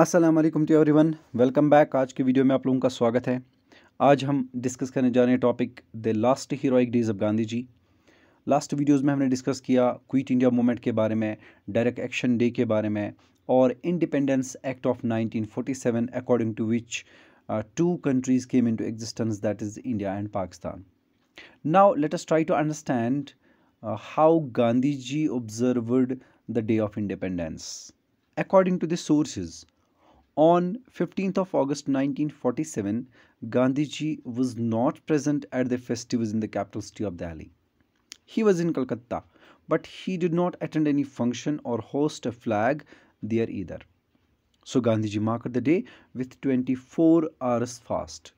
अस्सलाम वालेकुम to everyone welcome back आज के वीडियो में आप लोगों का स्वागत है आज हम डिस्कस करने जा रहे हैं topic the last heroic days of Gandhi ji last videos में हमने डिस्कस किया क्विट इंडिया मूवमेंट के बारे में डायरेक्ट एक्शन डे के बारे में और independence act of seven according to which two countries came to existence that is India and Pakistan now let try to understand how Gandhi ji observed the day of independence according to this sources On 15th of August 1947, gandhi ji was not present at the festivities in the capital city of Delhi. He was in Calcutta, but he did not attend any function or host a flag there either. So gandhi ji marked the day with 24 hours fast.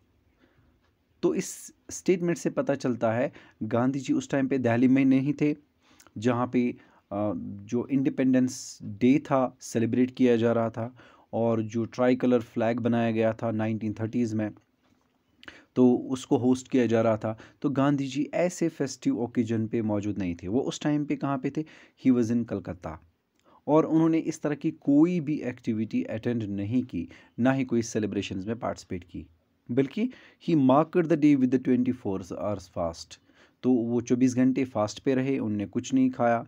तो इस statement से पता चलता है गांधी जी उस time पे दिल्ली में नहीं थे जहाँ पे जो इंडिपेंडेंस डे था सेलिब्रेट किया जा रहा था और जो ट्राई कलर फ्लैग बनाया गया था थर्टीज़ में तो उसको होस्ट किया जा रहा था तो गांधी जी ऐसे फेस्टिव ओकेजन पे मौजूद नहीं थे वो उस टाइम पे कहाँ पे थे ही वॉज़ इन कलकत्ता और उन्होंने इस तरह की कोई भी एक्टिविटी अटेंड नहीं की ना ही कोई सेलिब्रेशन में पार्टिसिपेट की बल्कि he marked the day with the twenty four hours fast तो वो चौबीस घंटे फास्ट पे रहे उनने कुछ नहीं खाया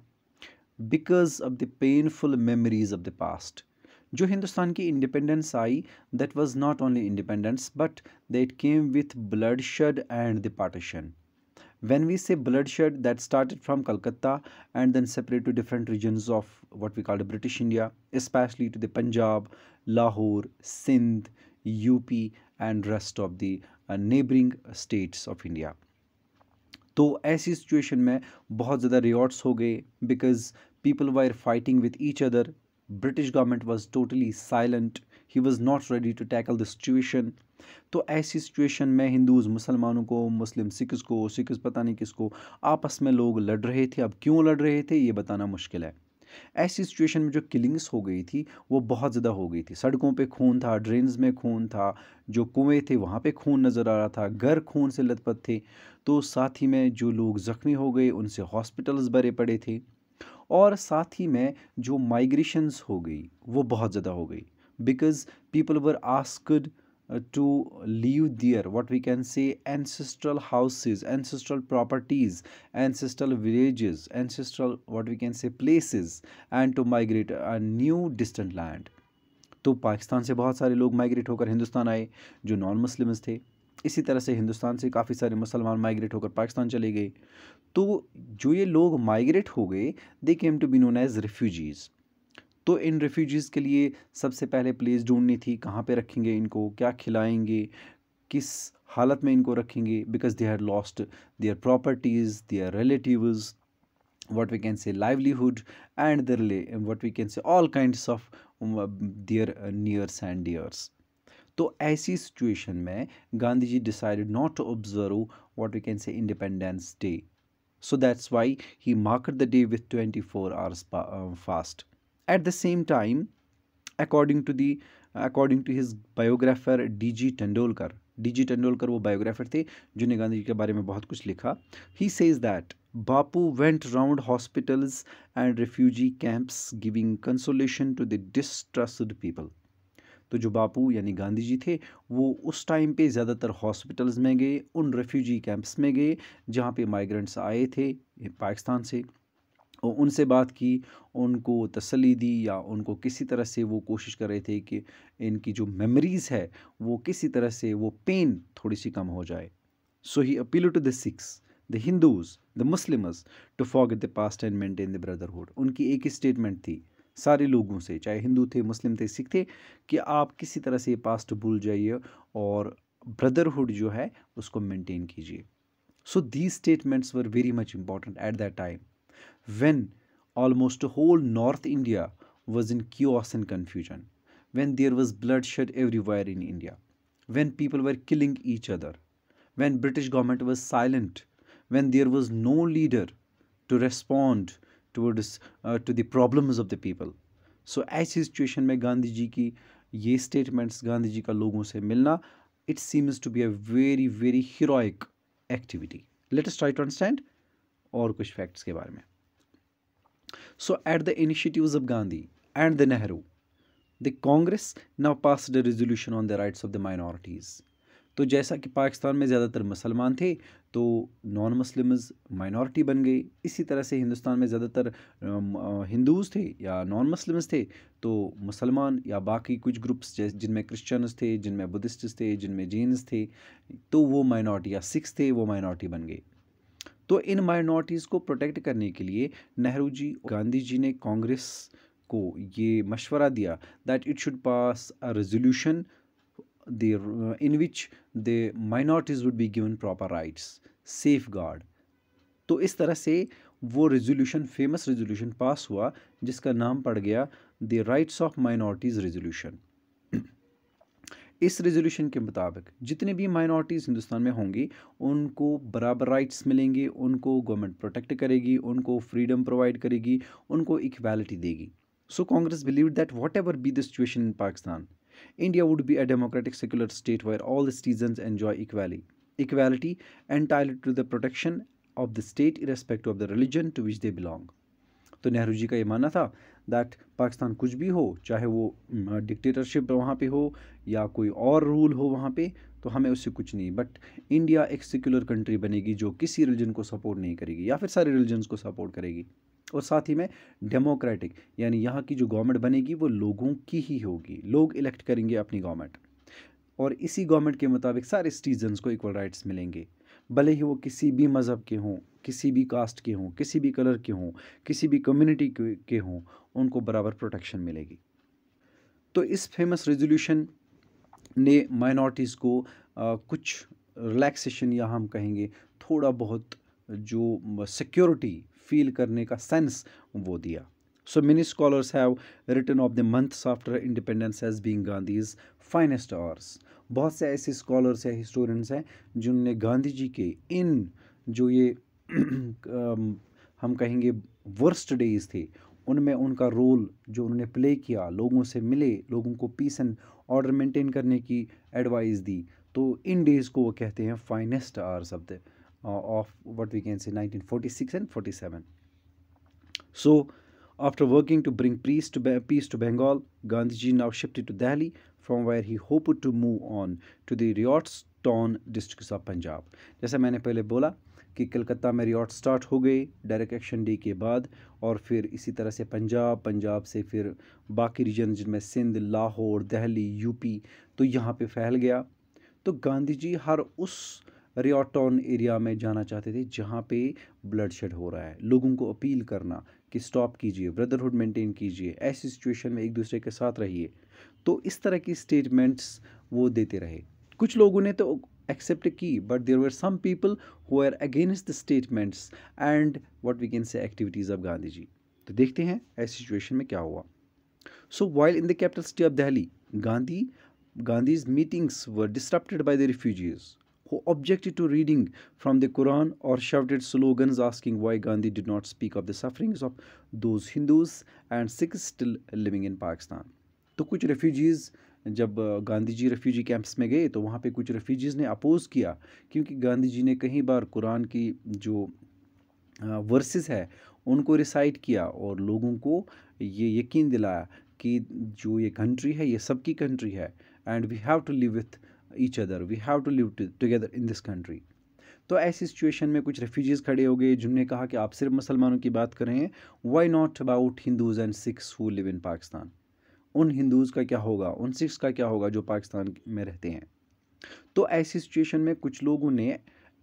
because of the painful memories of the past जो हिंदुस्तान की इंडिपेंडेंस आई that was not only independence but that came with bloodshed and the partition when we say bloodshed that started from Calcutta and then separate to different regions of what we called British India specially to the Punjab Lahore Sindh UP and rest of the neighbouring states of India तो ऐसी situation में बहुत ज़्यादा rewards हो गए because people were fighting with each other British government was totally silent he was not ready to tackle this situation तो ऐसी situation में हिंदूज़ मुसलमानों को मुस्लिम सिख्स को सिख्स पता नहीं किसको आपस में लोग लड़ रहे थे अब क्यों लड़ रहे थे ये बताना मुश्किल है ऐसी सिचुएशन में जो किलिंग्स हो गई थी वो बहुत ज़्यादा हो गई थी सड़कों पे खून था ड्रेन्स में खून था जो कुएं थे वहाँ पे खून नज़र आ रहा था घर खून से लथपथ थे तो साथ ही में जो लोग ज़ख्मी हो गए उनसे हॉस्पिटल्स भरे पड़े थे और साथ ही में जो माइग्रेशंस हो गई वो बहुत ज़्यादा हो गई because people were asked to leave their what we can say ancestral houses ancestral properties ancestral villages ancestral what we can say place and to migrate a new distant land तो पाकिस्तान से बहुत सारे लोग माइग्रेट होकर हिंदुस्तान आए जो non Muslims थे इसी तरह से हिंदुस्तान से काफ़ी सारे मुसलमान माइग्रेट होकर पाकिस्तान चले गए तो जो ये लोग माइग्रेट हो गए they came to be known as refugees तो इन रेफ्यूजीज़ के लिए सबसे पहले प्लेस ढूंढनी थी कहाँ पे रखेंगे इनको क्या खिलाएंगे किस हालत में इनको रखेंगे because they have lost their properties their relatives what we can say livelihood and their what we can say all kind of their nears and dears तो ऐसी सिचुएशन में Gandhi ji decided not to observe what we can say independence day So that's why he marked the day with 24 hours um, fast. At the same time, according to the according to his biographer D.G. Tendulkar, D.G. Tendolkar वो biographer थे जिन्हें गांधी जी के He says that Bapu went round hospitals and refugee camps giving consolation to the distrusted people. तो जो बापू यानी गांधी जी थे वो उस टाइम पे ज़्यादातर हॉस्पिटल्स में गए उन रेफ्यूजी कैंप्स में गए जहाँ पे माइग्रेंट्स आए थे पाकिस्तान से और उनसे बात की उनको तसली दी या उनको किसी तरह से वो कोशिश कर रहे थे कि इनकी जो मेमरीज़ है वो किसी तरह से वो पेन थोड़ी सी कम हो जाए so he appeal to the Sikhs the Hindus the Muslims to forget the past and maintain the brotherhood उनकी एक ही स्टेटमेंट थी सारे लोगों से चाहे हिंदू थे मुस्लिम थे सिख थे कि आप किसी तरह से पास्ट भूल जाइए और ब्रदरहुड जो है उसको मेंटेन कीजिए so these statements were very much important at that time when almost whole north India was in chaos and confusion when there was bloodshed everywhere in India when people were killing each other when British government was silent when there was no leader to respond towards to the problems of the people so ऐसी situation में गांधी जी की ये statements Gandhi जी का लोगों से मिलना it seems to be a very very heroic activity let's try to understand और कुछ फैक्ट्स के बारे में so at the initiatives of Gandhi and the Nehru the Congress now pass the resolution on the rights of the minorities तो जैसा कि पाकिस्तान में ज़्यादातर मुसलमान थे तो नॉन मुस्लिम्स माइनॉरिटी बन गई इसी तरह से हिंदुस्तान में ज़्यादातर हिंदूज़ थे या नॉन मुस्लिम्स थे तो मुसलमान या बाकी कुछ ग्रुप्स जैसे जिनमें क्रिश्चियंस थे जिनमें बुद्धिस्ट्स थे जिनमें जैनस थे तो वो माइनॉरिटी या सिक्स थे वो माइनॉरिटी बन गए तो इन माइनॉरिटीज़ को प्रोटेक्ट करने के लिए नेहरू जी गांधी जी ने कांग्रेस को ये मशवरा दिया that it should pass a resolution the uh, in which the minorities would be given proper rights safeguard तो इस तरह से वो रेजोल्यूशन फेमस रेजोल्यूशन पास हुआ जिसका नाम पड़ गया the rights of minorities resolution इस रेजोल्यूशन के मुताबिक जितने भी माइनॉरिटीज़ हिंदुस्तान में होंगी उनको बराबर राइट्स मिलेंगे उनको गवर्नमेंट प्रोटेक्ट करेगी उनको फ्रीडम प्रोवाइड करेगी उनको इक्वालिटी देगी so Congress believe that whatever be the situation in Pakistan India would be a democratic secular state where all the citizens enjoy equality, equality entitled to the protection of the state irrespective of the religion to which they belong. तो नेहरू जी का ये मानना था that Pakistan कुछ भी हो चाहे वो डिक्टेटरशिप वहाँ पे हो या कोई और रूल हो वहाँ पे तो हमें उससे कुछ नहीं बट इंडिया एक सेक्युलर कंट्री बनेगी जो किसी रिलीजन को सपोर्ट नहीं करेगी या फिर सारे रिलीजन्स को सपोर्ट करेगी और साथ ही में डेमोक्रेटिक यानी यहाँ की जो गवर्नमेंट बनेगी वो लोगों की ही होगी लोग इलेक्ट करेंगे अपनी गवर्नमेंट और इसी गवर्नमेंट के मुताबिक सारे सिटीजन्स को इक्वल राइट्स मिलेंगे भले ही वो किसी भी मज़हब के हों किसी भी कास्ट के हों किसी भी कलर के हों किसी भी कम्युनिटी के हों उनको बराबर प्रोटेक्शन मिलेगी तो इस फेमस रेजोल्यूशन ने माइनॉरिटीज़ को आ, कुछ रिलैक्सेशन या हम कहेंगे थोड़ा बहुत जो सिक्योरिटी फील करने का सेंस वो दिया so many scholars have written of the months after independence as being Gandhi's finest hours बहुत से ऐसे स्कॉलर्स हैं हिस्टोरियंस हैं जिनने गांधी जी के इन जो ये हम कहेंगे वर्स्ट डेज थे उनमें उनका रोल जो उन्होंने प्ले किया लोगों से मिले लोगों को पीस एंड ऑर्डर मेंटेन करने की एडवाइस दी तो इन डेज़ को वो कहते हैं finest hours of the uh, of what we can say 1946 and 47. So, after working to bring peace to, peace to Bengal, Gandhiji now shifted to Delhi, from where he hoped to move on to the Riyadh-torn districts of Punjab. जैसा मैंने पहले बोला कि कलकत्ता में रियाट start हो गए direct action day के बाद और फिर इसी तरह से पंजाब पंजाब से फिर बाकी रीजन जिनमें सिंध लाहौर दहली यूपी तो यहाँ पे फैल गया तो गांधी जी हर उस रियाटॉन एरिया में जाना चाहते थे जहाँ पे ब्लड शेड हो रहा है लोगों को अपील करना कि स्टॉप कीजिए ब्रदरहुड मेंटेन कीजिए ऐसी सिचुएशन में एक दूसरे के साथ रहिए तो इस तरह की स्टेटमेंट्स वो देते रहे कुछ लोगों ने तो एक्सेप्ट की but there were some people who are against the statements and what we can say activities of Gandhi ji तो देखते हैं ऐसी सिचुएशन में क्या हुआ so while in the capital city of Delhi Gandhi Gandhi's meetings were disrupted by the refugees who objected to reading from the Quran or shouted slogans asking why Gandhi did not speak of the sufferings of those Hindus and Sikhs still living in Pakistan. तो कुछ refugees जब गांधी जी refugee camps में गए तो वहाँ पे कुछ refugees ने अपोज़ किया क्योंकि गांधी जी ने कई बार कुरान की जो वर्सेस है उनको रिसाइट किया और लोगों को ये यकीन दिलाया कि जो ये कंट्री है ये सबकी कंट्री है and we have to live with each other we have to live together in this country तो ऐसी सिचुएशन में कुछ रेफ्यूजीज़ खड़े हो गए जिनने कहा कि आप सिर्फ मुसलमानों की बात करें why not about Hindus and Sikhs who live in Pakistan उन हिंदूज़ का क्या होगा उन सिक्स का क्या होगा जो पाकिस्तान में रहते हैं तो ऐसी सिचुएशन में कुछ लोगों ने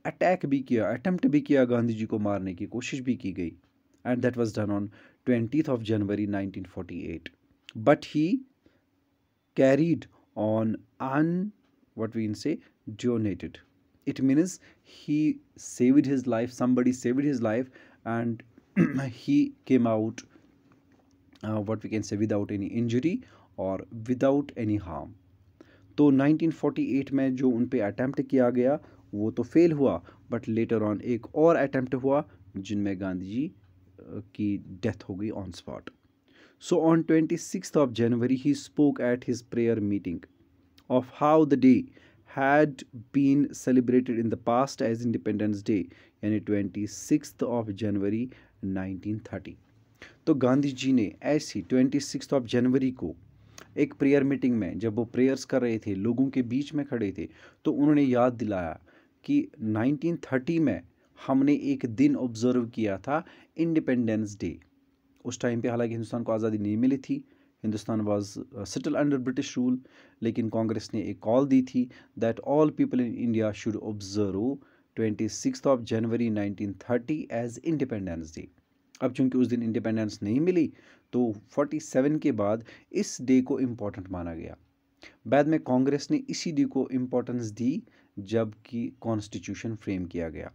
अटैक भी किया अटैम्प्ट भी किया गांधी जी को मारने की कोशिश भी की गई and that was done on twenty of January nineteen forty eight but he carried on an what we can say donated it means he saved his life somebody saved his life and he came out uh, what we can say without any injury or without any harm तो 1948 में जो उन पर attempt किया गया वो तो fail हुआ बट लेटर ऑन एक और अटैम्प्ट हुआ जिनमें गांधी जी की डेथ हो गई on spot so on twenty six of January he spoke at his prayer meeting of how the day had been celebrated in the past as independence day यानी twenty six of January 1930 तो गांधी जी ने ऐसी twenty six of जनवरी को एक prayer meeting में जब वो prayers कर रहे थे लोगों के बीच में खड़े थे तो उन्होंने याद दिलाया कि 1930 में हमने एक दिन ऑब्ज़र्व किया था इंडिपेंडेंस डे उस टाइम पे हालांकि हिंदुस्तान को आज़ादी नहीं मिली थी Hindustan was settle under British rule लेकिन कांग्रेस ने एक कॉल दी थी that all people in India should observe twenty six of January nineteen thirty as independence day अब चूंकि उस दिन इंडिपेंडेंस नहीं मिली तो फोर्टी सेवन के बाद इस डे को इम्पोर्टेंट माना गया बाद में कांग्रेस ने इसी डे को इम्पोर्टेंस दी जबकि कॉन्स्टिट्यूशन फ्रेम किया गया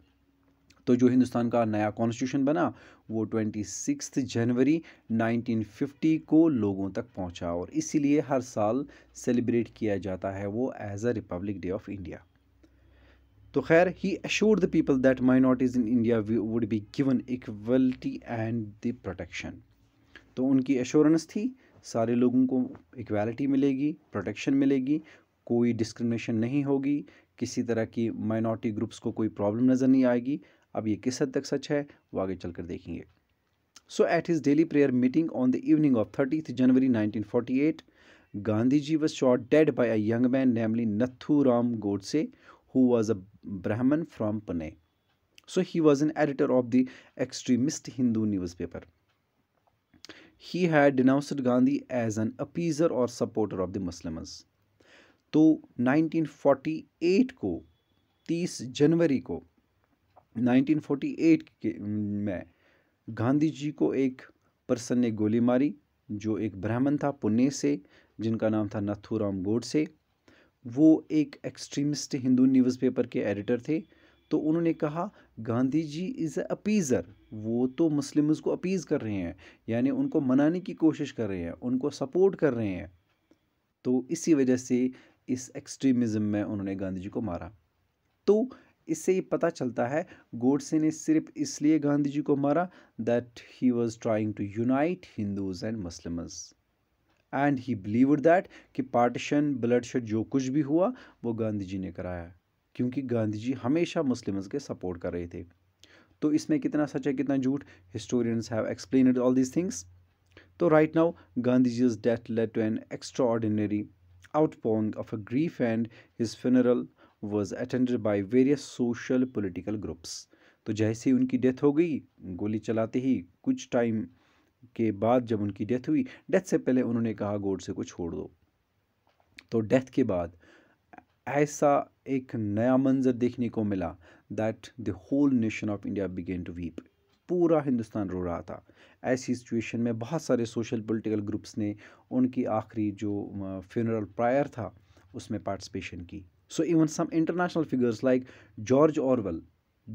तो जो हिंदुस्तान का नया कॉन्स्टिट्यूशन बना वो ट्वेंटी सिक्स जनवरी 1950 को लोगों तक पहुंचा और इसीलिए हर साल सेलिब्रेट किया जाता है वो as a republic day of India तो खैर he assure the people that minorities in India would be given equality and the protection तो उनकी एश्योरेंस थी सारे लोगों को इक्वालिटी मिलेगी प्रोटेक्शन मिलेगी कोई डिस्क्रिमिनेशन नहीं होगी किसी तरह की माइनॉरिटी ग्रुप्स को कोई प्रॉब्लम नज़र नहीं आएगी अब ये किस हद तक सच है वो आगे चल कर देखेंगे so at his daily prayer meeting on the evening of thirtieth January 1948 Gandhi ji was shot dead by a young man namely Nathuram Godse who was a Brahmin from Pune so he was an editor of the extremist Hindu newspaper he had denounced Gandhi as an appeaser और supporter of the Muslim तो 1948 को 30 जनवरी को 1948 के में गांधी जी को एक person ने गोली मारी जो एक ब्राह्मण था पुणे से जिनका नाम था नथुराम गोडसे वो एक एक्सट्रीमिस्ट हिंदू न्यूज़पेपर के एडिटर थे तो उन्होंने कहा गांधी जी इज़ अ अपीज़र वो तो मुस्लिम्स को अपीज़ कर रहे हैं यानी उनको मनाने की कोशिश कर रहे हैं उनको सपोर्ट कर रहे हैं तो इसी वजह से इस एक्सट्रीमिज़म में उन्होंने गांधी जी को मारा तो इससे ये पता चलता है गोडसे ने सिर्फ इसलिए गांधी जी को मारा that he was trying to unite Hindus and Muslims and he believe that कि पार्टीशन ब्लडशेड जो कुछ भी हुआ वो गांधी जी ने कराया क्योंकि गांधी जी हमेशा मुस्लिम्स के सपोर्ट कर रहे थे तो इसमें कितना सच है कितना झूठ historians have explain all these things तो right now Gandhi is death led to an extraordinary outpouring of a grief and his funeral was attended by various social political groups तो जैसे ही उनकी डेथ हो गई गोली चलाते ही कुछ टाइम के बाद जब उनकी डेथ हुई डेथ से पहले उन्होंने कहा गोडसे को छोड़ दो तो डेथ के बाद ऐसा एक नया मंजर देखने को मिला that the whole nation of India began to weep पूरा हिंदुस्तान रो रहा था ऐसी सिचुएशन में बहुत सारे सोशल पॉलिटिकल ग्रुप्स ने उनकी आखिरी जो फ्यूनरल प्रायर था उसमें पार्टिसिपेशन की so even some international figures like George Orwell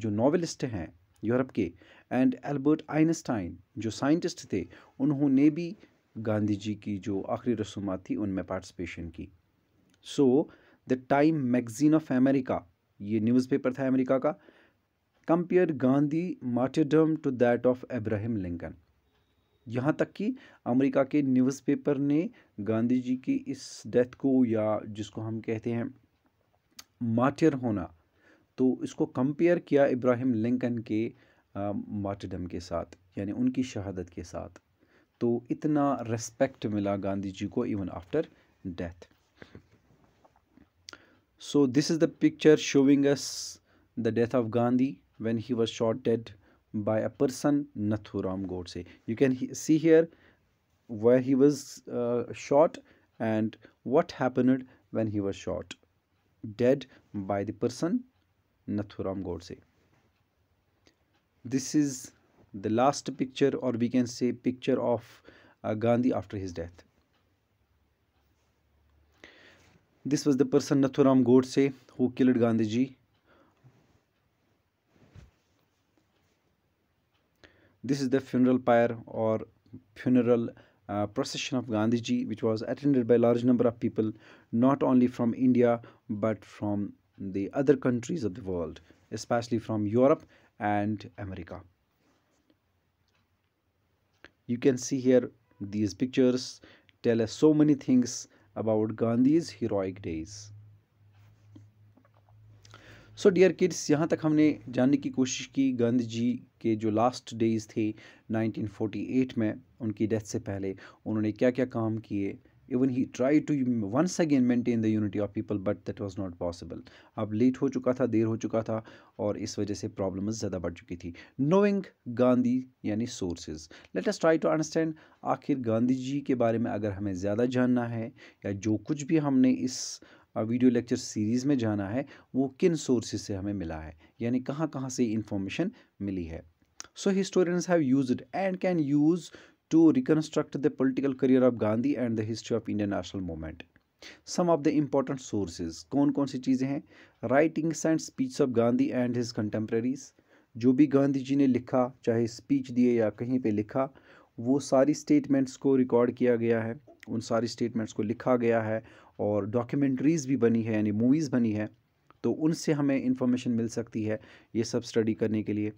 जो नावलिस्ट हैं यूरोप के एंड एल्बर्ट आइनस्टाइन जो साइंटिस्ट थे उन्होंने भी गांधी जी की जो आखिरी रसूमा थी उनमें पार्टिसिपेशन की so the Time magazine of America ये न्यूज़पेपर था अमेरिका का compare Gandhi martyrdom to that of Abraham Lincoln यहाँ तक कि अमेरिका के न्यूज़पेपर ने गांधी जी की इस डेथ को या जिसको हम कहते हैं मार्टियर होना तो इसको कंपेयर किया इब्राहिम लिंकन के मार्टडम के साथ यानी उनकी शहादत के साथ तो इतना रेस्पेक्ट मिला गांधी जी को even after death so this is the picture showing us the death of Gandhi when he was shot dead by a person Nathuram Godse you can see here where he was shot and what happened when he was shot dead by the person Nathuram Godse. This is the last picture or we can say picture of uh, Gandhi after his death. This was the person Nathuram Godse who killed Gandhiji. This is the funeral pyre or funeral uh, procession of Gandhiji, which was attended by a large number of people, not only from India, but from the other countries of the world, especially from Europe and America. You can see here these pictures tell us so many things about Gandhi's heroic days. So, dear kids, यहाँ तक हमने जानने की कोशिश की गांधी जी के जो last days थे 1948 में उनकी डेथ से पहले उन्होंने क्या क्या काम किए even he try to once again maintain the unity of people but that was not possible अब लेट हो चुका था देर हो चुका था और इस वजह से प्रॉब्लम ज़्यादा बढ़ चुकी थी नोइंग गांधी यानी sources let us try to understand आखिर गांधी जी के बारे में अगर हमें ज़्यादा जानना है या जो कुछ भी हमने इस वीडियो लेक्चर सीरीज़ में जाना है वो किन सोर्सेज से हमें मिला है यानी कहाँ कहाँ से इंफॉर्मेशन मिली है so historians have use and can use to reconstruct the political career of Gandhi and the history of Indian national movement. Some of the important sources कौन कौन सी चीज़ें हैं Writings and speech of Gandhi and his contemporaries जो भी गांधी जी ने लिखा चाहे स्पीच दिए या कहीं पे लिखा वो सारी स्टेटमेंट्स को रिकॉर्ड किया गया है उन सारी स्टेटमेंट्स को लिखा गया है और डॉक्यूमेंट्रीज़ भी बनी है यानी मूवीज़ बनी है तो उनसे हमें इंफॉर्मेशन मिल सकती है ये सब स्टडी करने के लिए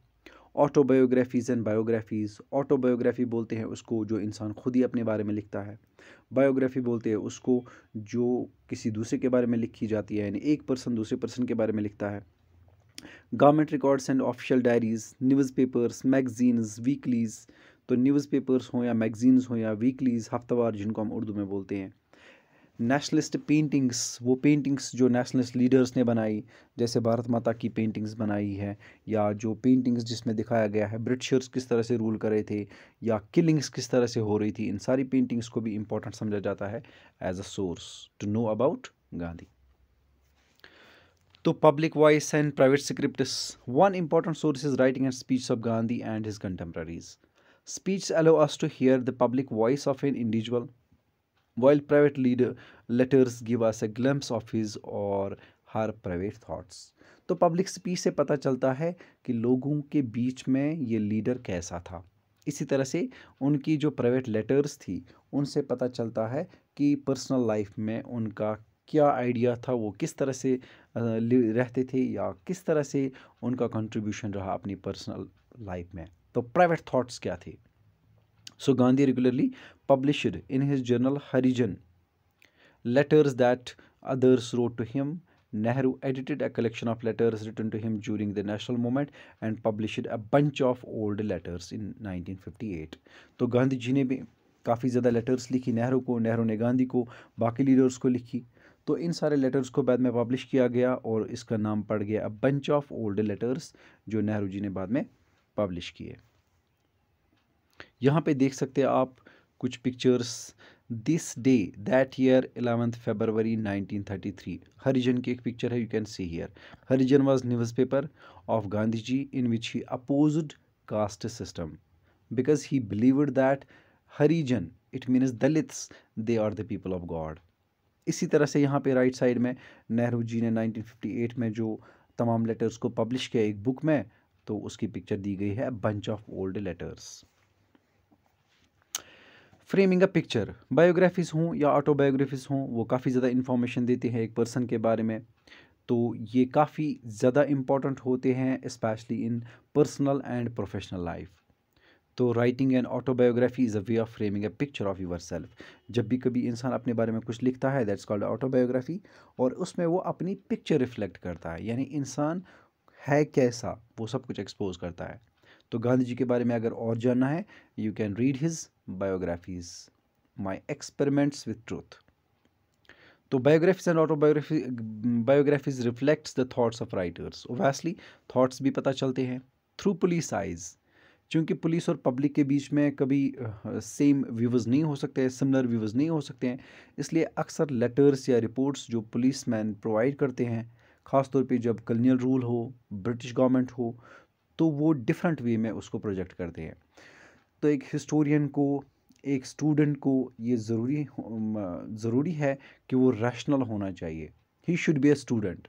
ऑटोबायोग्राफीज़ एंड बायोग्राफीज़ ऑटोबायोग्राफी बोलते हैं उसको जो इंसान खुद ही अपने बारे में लिखता है बायोग्राफी बोलते हैं उसको जो किसी दूसरे के बारे में लिखी जाती है यानी एक पर्सन दूसरे पर्सन के बारे में लिखता है government records and official diaries newspapers magazines weeklies तो न्यूज़पेपर्स हों या मैगजीन्स हों या वीकलीज़ हफ्तावार जिनको हम उर्दू में बोलते हैं नेशनलिस्ट पेंटिंग्स वो पेंटिंग्स जो नेशनलिस्ट लीडर्स ने बनाई जैसे भारत माता की पेंटिंग्स बनाई है या जो पेंटिंग्स जिसमें दिखाया गया है ब्रिटिशर्स किस तरह से रूल कर रहे थे या किलिंग्स किस तरह से हो रही थी इन सारी पेंटिंग्स को भी इम्पोर्टेंट समझा जाता है as a source to know about Gandhi तो public voice and private script one important source is writing and speech of Gandhi and his contemporaries speech allow us to hear the public voice of an individual While private leader, letters give us a glimpse of his or her private thoughts. तो public speech से पता चलता है कि लोगों के बीच में ये लीडर कैसा था इसी तरह से उनकी जो प्राइवेट लेटर्स थी उनसे पता चलता है कि पर्सनल लाइफ में उनका क्या आइडिया था वो किस तरह से रहते थे या किस तरह से उनका कंट्रीब्यूशन रहा अपनी पर्सनल लाइफ में तो प्राइवेट थॉट्स क्या थे So Gandhi regularly published in his journal Harijan letters that others wrote to him. Nehru edited a collection of letters written to him during the national movement and published a bunch of old letters in 1958. तो गांधी जी ने भी काफ़ी ज़्यादा letters लिखी नेहरू को नेहरू ने गांधी को बाकी leaders को लिखी तो इन सारे लेटर्स को बाद में पब्लिश किया गया और इसका नाम पड़ गया a bunch of old letters जो नेहरू जी ने बाद में पब्लिश किए यहाँ पे देख सकते हैं आप कुछ pictures this day that year eleventh February 1933 Harijan की एक पिक्चर है you can see here Harijan was newspaper of Gandhi ji in which he opposed caste system because he believed that Harijan it means Dalits they are the people of God इसी तरह से यहाँ पे right side में नेहरू जी ने 1958 में जो तमाम लेटर्स को पब्लिश किया एक बुक में तो उसकी पिक्चर दी गई है bunch of old letters framing a picture biographies हों या ऑटोबायोग्राफीज़ हों वो काफ़ी ज़्यादा इन्फॉर्मेशन देते हैं एक पर्सन के बारे में तो ये काफ़ी ज़्यादा इम्पॉर्टेंट होते हैं especially in personal and professional life तो writing and autobiography is a way of framing a picture of yourself जब भी कभी इंसान अपने बारे में कुछ लिखता है दैट्स कॉल्ड ऑटोबायोग्राफी और उसमें वो अपनी पिक्चर रिफ्लेक्ट करता है यानी इंसान है कैसा वो सब कुछ एक्सपोज करता है तो गांधी जी के बारे में अगर और जानना है you can read his biographies My Experiments with Truth तो biographies and autobiography biographies reflects the thoughts of writers obviously thoughts भी पता चलते हैं थ्रू पुलिस आइज़ क्योंकि पुलिस और पब्लिक के बीच में कभी सेम uh, व्यूज़ नहीं हो सकते हैं सिमिलर व्यूज़ नहीं हो सकते हैं इसलिए अक्सर लेटर्स या रिपोर्ट्स जो पुलिस मैन प्रोवाइड करते हैं ख़ासतौर पे जब कलनियल रूल हो ब्रिटिश गवर्नमेंट हो तो वो डिफरेंट वे में उसको प्रोजेक्ट करते हैं तो एक हिस्टोरियन को एक स्टूडेंट को ये ज़रूरी ज़रूरी है कि वो रैशनल होना चाहिए he should be a student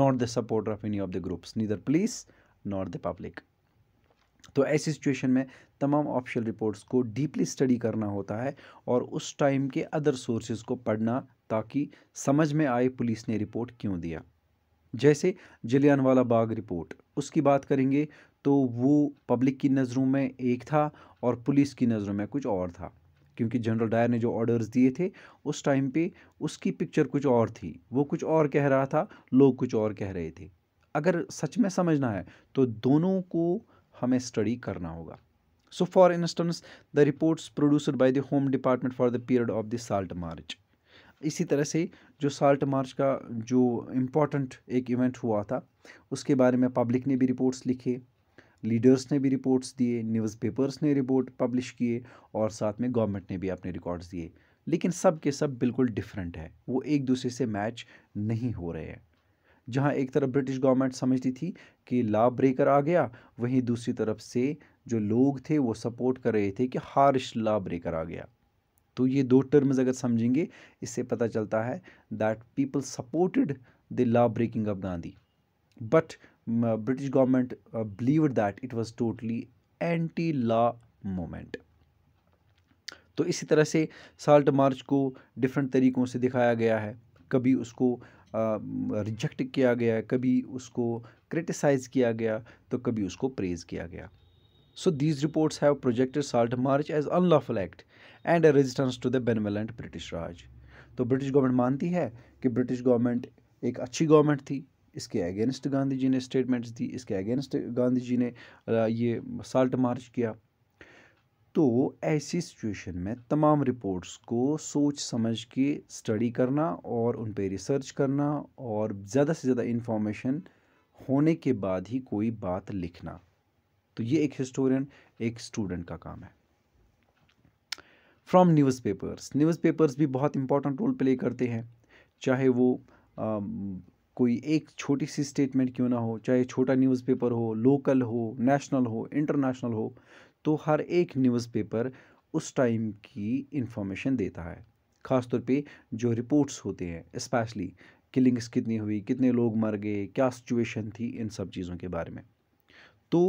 not the supporter of any of the groups neither police not the public तो ऐसी सिचुएशन में तमाम ऑफिशियल रिपोर्ट्स को डीपली स्टडी करना होता है और उस टाइम के अदर सोर्सेज को पढ़ना ताकि समझ में आए पुलिस ने रिपोर्ट क्यों दिया जैसे जलियानवाला बाग रिपोर्ट उसकी बात करेंगे तो वो पब्लिक की नज़रों में एक था और पुलिस की नज़रों में कुछ और था क्योंकि जनरल डायर ने जो ऑर्डर्स दिए थे उस टाइम पे उसकी पिक्चर कुछ और थी वो कुछ और कह रहा था लोग कुछ और कह रहे थे अगर सच में समझना है तो दोनों को हमें स्टडी करना होगा so for instance the reports produced by the home department for the period of the salt march इसी तरह से जो साल्ट मार्च का जो इम्पोर्टेंट एक इवेंट हुआ था उसके बारे में पब्लिक ने भी रिपोर्ट्स लिखे लीडर्स ने भी रिपोर्ट्स दिए न्यूज़पेपर्स ने रिपोर्ट पब्लिश किए और साथ में गवर्नमेंट ने भी अपने रिकॉर्ड्स दिए लेकिन सब के सब बिल्कुल डिफरेंट है वो एक दूसरे से मैच नहीं हो रहे हैं जहाँ एक तरफ ब्रिटिश गवर्नमेंट समझती थी कि लॉ ब्रेकर आ गया वहीं दूसरी तरफ से जो लोग थे वो सपोर्ट कर रहे थे कि हारिश लॉ ब्रेकर आ गया तो ये दो टर्म्स अगर समझेंगे इससे पता चलता है that people supported the law breaking of Gandhi but British government believe that it was totally anti law moment तो इसी तरह से साल्ट मार्च को डिफरेंट तरीक़ों से दिखाया गया है कभी उसको रिजेक्ट uh, किया गया है कभी उसको क्रिटिसाइज़ किया गया तो कभी उसको प्रेज़ किया गया so these reports have projected salt march as unlawful act and a resistance to the benevolent British Raj तो ब्रिटिश गवर्नमेंट मानती है कि ब्रिटिश गवर्नमेंट एक अच्छी गवर्नमेंट थी इसके अगेंस्ट गांधी जी ने स्टेटमेंट्स दी इसके अगेंस्ट गांधी जी ने ये साल्ट मार्च किया तो ऐसी सिचुएशन में तमाम रिपोर्ट्स को सोच समझ के स्टडी करना और उन पर रिसर्च करना और ज़्यादा से ज़्यादा इन्फॉर्मेशन होने के बाद ही कोई बात लिखना तो ये एक हिस्टोरियन एक स्टूडेंट का काम है फ्रॉम न्यूज़पेपर्स न्यूज़पेपर्स भी बहुत इंपॉर्टेंट रोल प्ले करते हैं चाहे वो कोई एक छोटी सी स्टेटमेंट क्यों ना हो चाहे छोटा न्यूज़पेपर हो लोकल हो नेशनल हो इंटरनेशनल हो तो हर एक न्यूज़पेपर उस टाइम की इंफॉर्मेशन देता है ख़ासतौर पे जो रिपोर्ट्स होते हैं स्पेशली किलिंग्स कितनी हुई कितने लोग मर गए क्या सिचुएशन थी इन सब चीज़ों के बारे में तो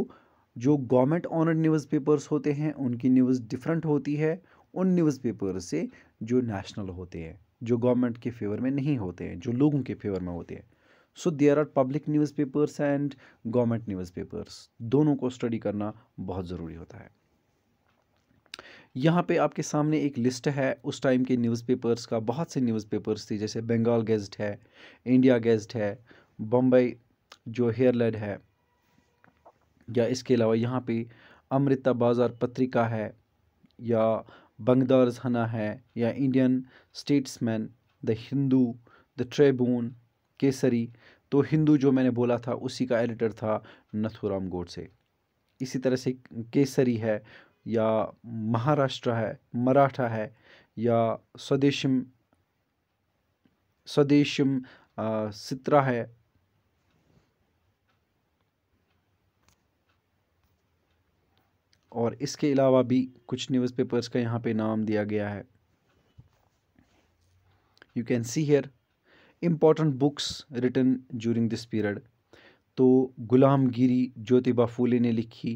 जो गवर्नमेंट ऑनर्ड न्यूज़पेपर्स होते हैं उनकी न्यूज़ डिफरेंट होती है उन न्यूज़पेपर से जो नेशनल होते हैं जो गवर्नमेंट के फेवर में नहीं होते हैं जो लोगों के फेवर में होते हैं so there are public newspapers and government newspapers दोनों को स्टडी करना बहुत ज़रूरी होता है यहाँ पे आपके सामने एक लिस्ट है उस टाइम के न्यूज़पेपर्स का बहुत से न्यूज़पेपर्स थी जैसे बंगाल गेजट है इंडिया गेजट है बम्बई जो हेयरलेड है या इसके अलावा यहाँ पे अमृता बाज़ार पत्रिका है या बंगदारजहाना है या Indian Statesman the Hindu the Tribune Kesari तो हिंदू जो मैंने बोला था उसी का एडिटर था नथुराम गोडसे इसी तरह से केसरी है या महाराष्ट्र है मराठा है या स्वदेशम स्वदेशम सित्रा है और इसके अलावा भी कुछ न्यूज़पेपर्स का यहाँ पे नाम दिया गया है you can see here important books written during this period तो गुलाम गिरी ज्योतिबा फूले ने लिखी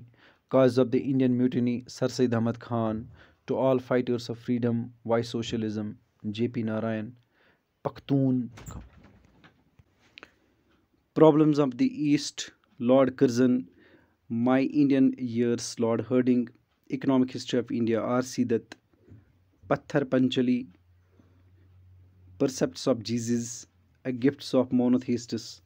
cause of the Indian mutiny sir Syed Ahmad Khan to all fighters of freedom why socialism J P Narayan Pakhtun problems of the East Lord Curzon my Indian years Lord Hardinge economic history of India R C Dutt Pather Panchali percept of Jesus gifts of monotheists.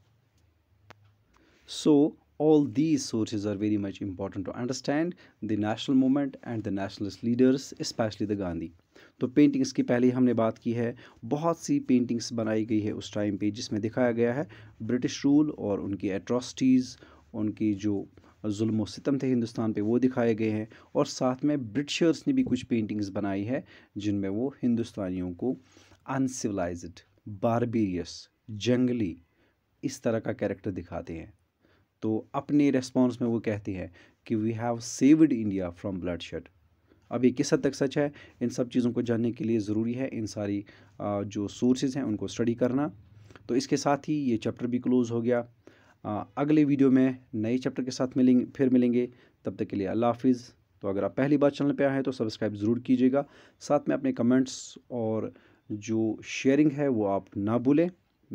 So all these sources are very much important to understand the national movement and the nationalist leaders especially the Gandhi. तो paintings की पहले हमने बात की है बहुत सी paintings बनाई गई है उस टाइम पे जिसमें दिखाया गया है ब्रिटिश रूल और उनकी एट्रॉसिटीज़ उनकी जो जुल्म सितम थे हिंदुस्तान पे वो दिखाए गए हैं और साथ में ब्रिटिशर्स ने भी कुछ पेंटिंग्स बनाई है जिनमें वो हिंदुस्तानियों को अनसिविलाइज्ड बारबेरियस जंगली इस तरह का कैरेक्टर दिखाते हैं तो अपने रेस्पॉन्स में वो कहते हैं कि we have saved India from bloodshed अब ये किस हद तक सच है इन सब चीज़ों को जानने के लिए ज़रूरी है इन सारी जो सोर्सेज हैं उनको स्टडी करना तो इसके साथ ही ये चैप्टर भी क्लोज़ हो गया अगले वीडियो में नए चैप्टर के साथ मिलेंगे फिर मिलेंगे तब तक के लिए अल्लाह हाफिज़ तो अगर आप पहली बार चैनल पर आए हैं तो सब्सक्राइब ज़रूर कीजिएगा साथ में अपने कमेंट्स और जो शेयरिंग है वो आप ना भूलें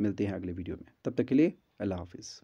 मिलते हैं अगले वीडियो में तब तक के लिए अल्लाह हाफिज़